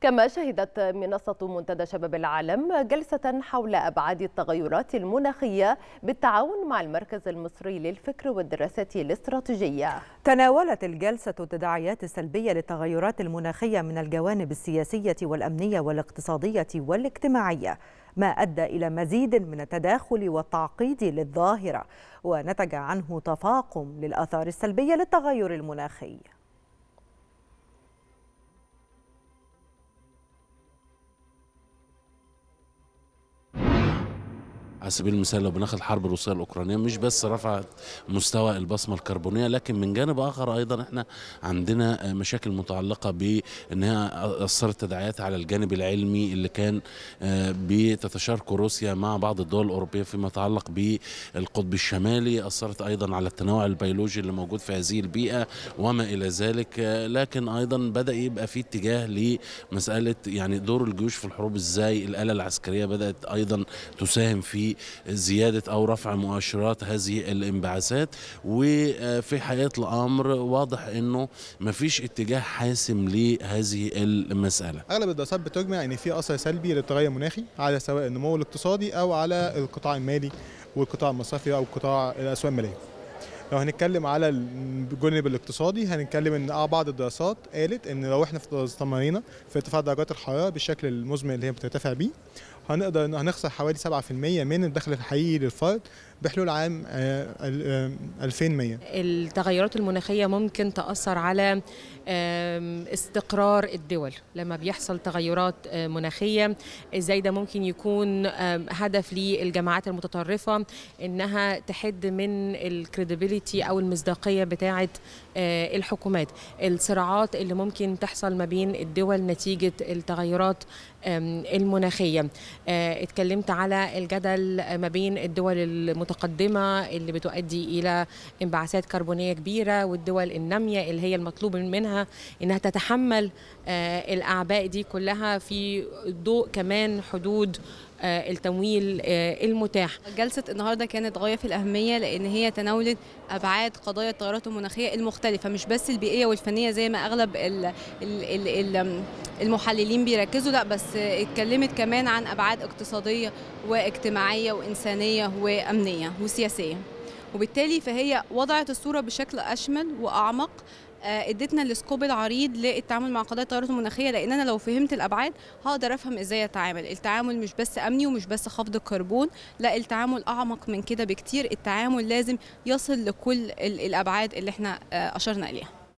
كما شهدت منصة منتدى شباب العالم جلسة حول أبعاد التغيرات المناخية بالتعاون مع المركز المصري للفكر والدراسات الاستراتيجية تناولت الجلسة التداعيات السلبية للتغيرات المناخية من الجوانب السياسية والأمنية والاقتصادية والاجتماعية ما أدى إلى مزيد من التداخل والتعقيد للظاهرة ونتج عنه تفاقم للآثار السلبية للتغير المناخي على سبيل المثال لو بناخد الحرب الروسيه الاوكرانيه مش بس رفعت مستوى البصمه الكربونيه لكن من جانب اخر ايضا احنا عندنا مشاكل متعلقه بانها هي اثرت تداعيات على الجانب العلمي اللي كان آه، بتتشاركه روسيا مع بعض الدول الاوروبيه فيما يتعلق بالقطب الشمالي اثرت ايضا على التنوع البيولوجي اللي موجود في هذه البيئه وما الى ذلك آه، لكن ايضا بدا يبقى في اتجاه لمساله يعني دور الجيوش في الحروب ازاي الاله العسكريه بدات ايضا تساهم في زياده او رفع مؤشرات هذه الانبعاثات وفي حقيقه الامر واضح انه ما فيش اتجاه حاسم لهذه المساله. اغلب الدراسات بتجمع ان في اثر سلبي للتغير المناخي على سواء النمو الاقتصادي او على القطاع المالي والقطاع المصرفي او قطاع الاسواق الماليه. لو هنتكلم على الجانب الاقتصادي هنتكلم ان آه، بعض الدراسات قالت ان لو احنا استمرينا في ارتفاع درجات الحراره بالشكل المزمن اللي هي بترتفع بيه هنقدر هنخسر حوالي 7% من الدخل الحقيقي للفرد بحلول عام 2100 آه، آه، التغيرات المناخية ممكن تأثر على استقرار الدول لما بيحصل تغيرات آه، مناخية ازاي ده ممكن يكون هدف للجماعات المتطرفة انها تحد من الكريديبيليتي او المصداقية بتاعة الحكومات الصراعات اللي ممكن تحصل ما بين الدول نتيجة التغيرات المناخية آه، اتكلمت على الجدل ما بين الدول المتقدمة اللي بتؤدي إلى انبعاثات كربونية كبيرة والدول النامية اللي هي المطلوب منها إنها تتحمل آه، الأعباء دي كلها في ضوء كمان حدود آه، التمويل المتاح جلسة النهاردة كانت غاية في الأهمية لأن هي تناولت أبعاد قضايا التغيرات المناخية المختلفة مش بس البيئية والفنية زي ما أغلب ال ال ال ال المحللين بيركزوا لا بس اتكلمت كمان عن ابعاد اقتصاديه واجتماعيه وانسانيه وامنيه وسياسيه وبالتالي فهي وضعت الصوره بشكل اشمل واعمق آه، ادتنا السكوب العريض للتعامل مع قضايا التغيرات المناخيه لان انا لو فهمت الابعاد هقدر افهم ازاي اتعامل التعامل مش بس امني ومش بس خفض الكربون لا التعامل اعمق من كده بكتير التعامل لازم يصل لكل الابعاد اللي احنا آه، اشرنا اليها